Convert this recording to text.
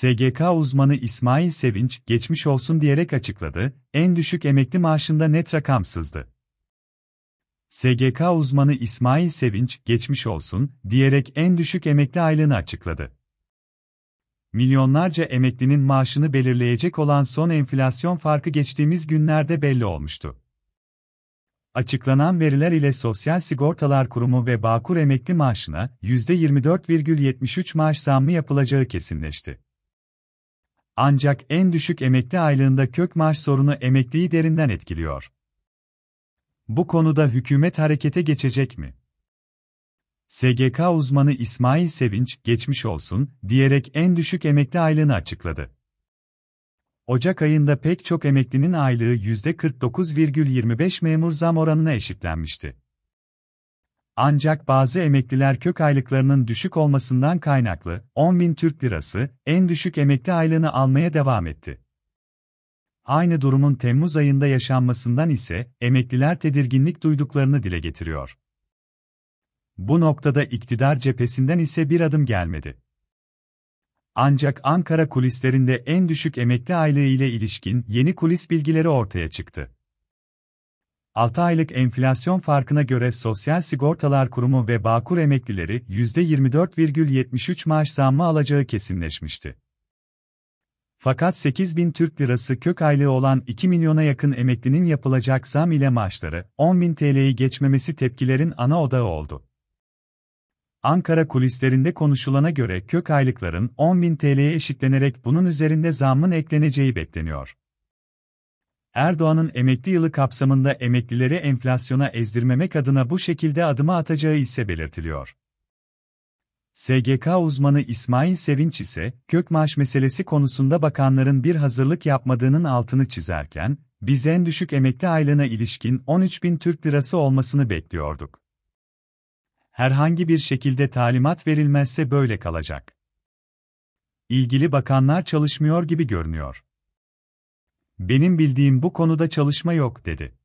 SGK uzmanı İsmail Sevinç geçmiş olsun diyerek açıkladı, en düşük emekli maaşında net rakamsızdı. SGK uzmanı İsmail Sevinç geçmiş olsun diyerek en düşük emekli aylığını açıkladı. Milyonlarca emeklinin maaşını belirleyecek olan son enflasyon farkı geçtiğimiz günlerde belli olmuştu. Açıklanan veriler ile Sosyal Sigortalar Kurumu ve Bağkur emekli maaşına %24,73 maaş zammı yapılacağı kesinleşti. Ancak en düşük emekli aylığında kök maaş sorunu emekliyi derinden etkiliyor. Bu konuda hükümet harekete geçecek mi? SGK uzmanı İsmail Sevinç, geçmiş olsun, diyerek en düşük emekli aylığını açıkladı. Ocak ayında pek çok emeklinin aylığı %49,25 memur zam oranına eşitlenmişti. Ancak bazı emekliler kök aylıklarının düşük olmasından kaynaklı 10 bin Türk Lirası en düşük emekli aylığını almaya devam etti. Aynı durumun Temmuz ayında yaşanmasından ise emekliler tedirginlik duyduklarını dile getiriyor. Bu noktada iktidar cephesinden ise bir adım gelmedi. Ancak Ankara kulislerinde en düşük emekli aylığı ile ilişkin yeni kulis bilgileri ortaya çıktı. 6 aylık enflasyon farkına göre Sosyal Sigortalar Kurumu ve Bağkur emeklileri %24,73 maaş zammı alacağı kesinleşmişti. Fakat 8 bin Türk lirası kök aylığı olan 2 milyona yakın emeklinin yapılacak zam ile maaşları 10 bin TL'yi geçmemesi tepkilerin ana odağı oldu. Ankara kulislerinde konuşulana göre kök aylıkların 10 bin TL'ye eşitlenerek bunun üzerinde zammın ekleneceği bekleniyor. Erdoğan'ın emekli yılı kapsamında emeklileri enflasyona ezdirmemek adına bu şekilde adımı atacağı ise belirtiliyor. SGK uzmanı İsmail Sevinç ise, kök maaş meselesi konusunda bakanların bir hazırlık yapmadığının altını çizerken, biz en düşük emekli aylığına ilişkin 13 bin Türk lirası olmasını bekliyorduk. Herhangi bir şekilde talimat verilmezse böyle kalacak. İlgili bakanlar çalışmıyor gibi görünüyor. Benim bildiğim bu konuda çalışma yok dedi.